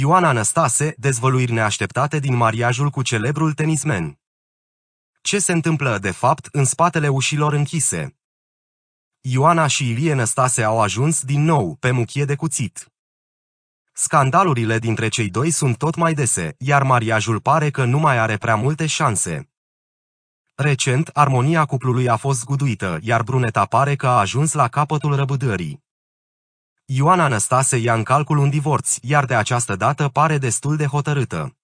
Ioana Năstase, dezvăluiri neașteptate din mariajul cu celebrul tenismen. Ce se întâmplă, de fapt, în spatele ușilor închise? Ioana și Ilie Năstase au ajuns din nou pe muchie de cuțit. Scandalurile dintre cei doi sunt tot mai dese, iar mariajul pare că nu mai are prea multe șanse. Recent, armonia cuplului a fost zguduită, iar bruneta pare că a ajuns la capătul răbdării. Ioana Năstase ia în calcul un divorț, iar de această dată pare destul de hotărâtă.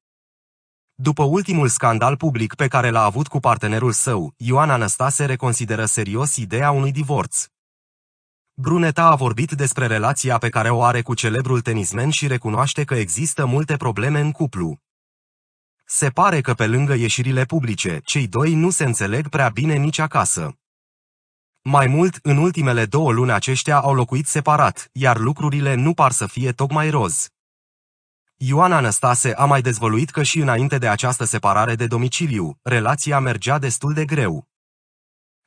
După ultimul scandal public pe care l-a avut cu partenerul său, Ioana Năstase reconsideră serios ideea unui divorț. Bruneta a vorbit despre relația pe care o are cu celebrul tenismen și recunoaște că există multe probleme în cuplu. Se pare că pe lângă ieșirile publice, cei doi nu se înțeleg prea bine nici acasă. Mai mult, în ultimele două luni aceștia au locuit separat, iar lucrurile nu par să fie tocmai roz. Ioana Năstase a mai dezvăluit că și înainte de această separare de domiciliu, relația mergea destul de greu.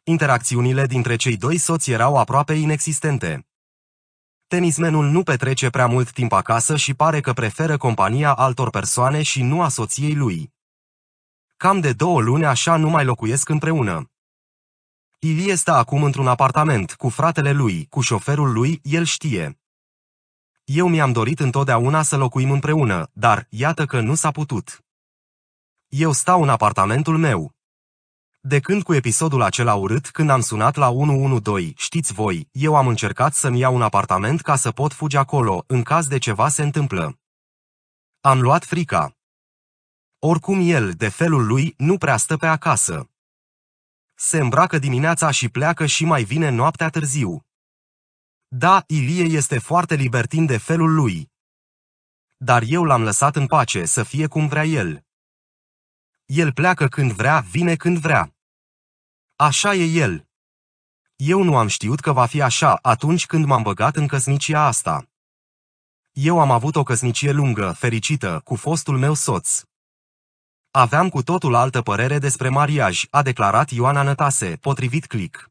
Interacțiunile dintre cei doi soți erau aproape inexistente. Tenismenul nu petrece prea mult timp acasă și pare că preferă compania altor persoane și nu a soției lui. Cam de două luni așa nu mai locuiesc împreună. Ivy este acum într-un apartament, cu fratele lui, cu șoferul lui, el știe. Eu mi-am dorit întotdeauna să locuim împreună, dar iată că nu s-a putut. Eu stau în apartamentul meu. De când cu episodul acela urât, când am sunat la 112, știți voi, eu am încercat să-mi iau un apartament ca să pot fugi acolo, în caz de ceva se întâmplă. Am luat frica. Oricum el, de felul lui, nu prea stă pe acasă se îmbracă dimineața și pleacă și mai vine noaptea târziu. Da, Ilie este foarte libertin de felul lui. Dar eu l-am lăsat în pace să fie cum vrea el. El pleacă când vrea, vine când vrea. Așa e el. Eu nu am știut că va fi așa atunci când m-am băgat în căsnicia asta. Eu am avut o căsnicie lungă, fericită, cu fostul meu soț. Aveam cu totul altă părere despre mariaj, a declarat Ioana Nătase, potrivit click.